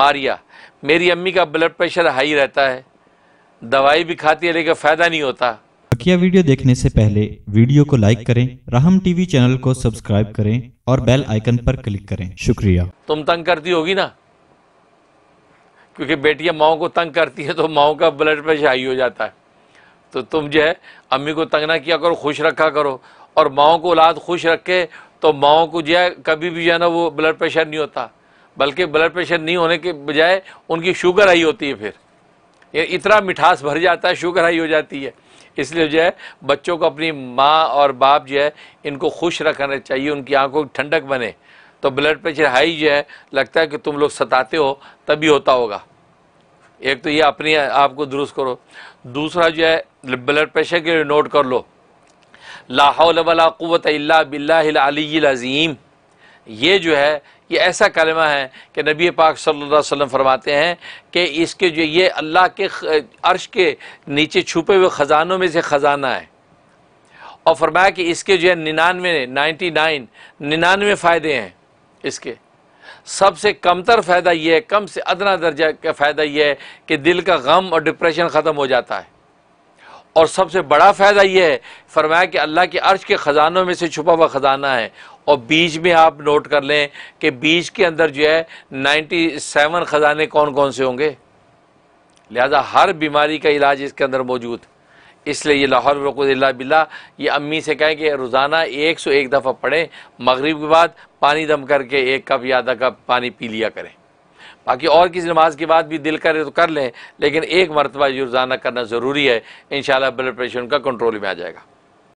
मारिया मेरी अम्मी का ब्लड प्रेशर हाई रहता है दवाई भी खाती है लेकिन फ़ायदा नहीं होता बकिया वीडियो देखने से पहले वीडियो को लाइक करें राहम टीवी चैनल को सब्सक्राइब करें और बेल आइकन पर क्लिक करें शुक्रिया तुम तंग करती होगी ना क्योंकि बेटियां माओ को तंग करती है तो माओ का ब्लड प्रेशर हाई हो जाता है तो तुम जो है अम्मी को तंग ना किया करो खुश रखा करो और माओ को औलाद खुश रखे तो माओ को जो है कभी भी जो है ना वो ब्लड प्रेशर नहीं होता बल्कि ब्लड प्रेशर नहीं होने के बजाय उनकी शुगर हाई होती है फिर ये इतना मिठास भर जाता है शुगर हाई हो जाती है इसलिए जो है बच्चों को अपनी माँ और बाप जो है इनको खुश रखना चाहिए उनकी आंखों की ठंडक बने तो ब्लड प्रेशर हाई जो है लगता है कि तुम लोग सताते हो तभी होता होगा एक तो ये अपनी आप को दुरुस्त करो दूसरा जो है ब्लड प्रेशर के लिए नोट कर लो लाहौल वाला क़वत अल्ला बिल्लाज़ीम ये जो है ये ऐसा कलमा है कि नबी पाक सल्लल्लाहु अलैहि वसल्लम फरमाते हैं कि इसके जो ये अल्लाह के अर्श के नीचे छुपे हुए ख़जानों में से ख़जाना है और फरमाया कि इसके जो है निन्यानवे नाइन्टी नाइन निन्यानवे फ़ायदे हैं इसके सबसे कमतर फ़ायदा ये है कम से अदना दर्जा का फ़ायदा ये है कि दिल का गम और डिप्रेशन ख़त्म हो जाता है और सबसे बड़ा फ़ायदा यह है फरमाया कि अल्लाह के अर्श के ख़जानों में से छुपा हुआ ख़जाना है और बीज में आप नोट कर लें कि बीज के अंदर जो है नाइन्टी सेवन ख़जाने कौन कौन से होंगे लिहाजा हर बीमारी का इलाज इसके अंदर मौजूद इसलिए ये लाहौर रकुल्ला बिल्ला ये अम्मी से कहें कि रोज़ाना एक सौ एक दफ़ा पढ़ें मगरब के बाद पानी दम करके एक कप या आधा कप पानी पी लिया करें बाकी और किसी नमाज के बाद भी दिल करे तो कर लें लेकिन एक मरतबा ये रोज़ाना करना ज़रूरी है इन ब्लड प्रेशर उनका कंट्रोल में आ जाएगा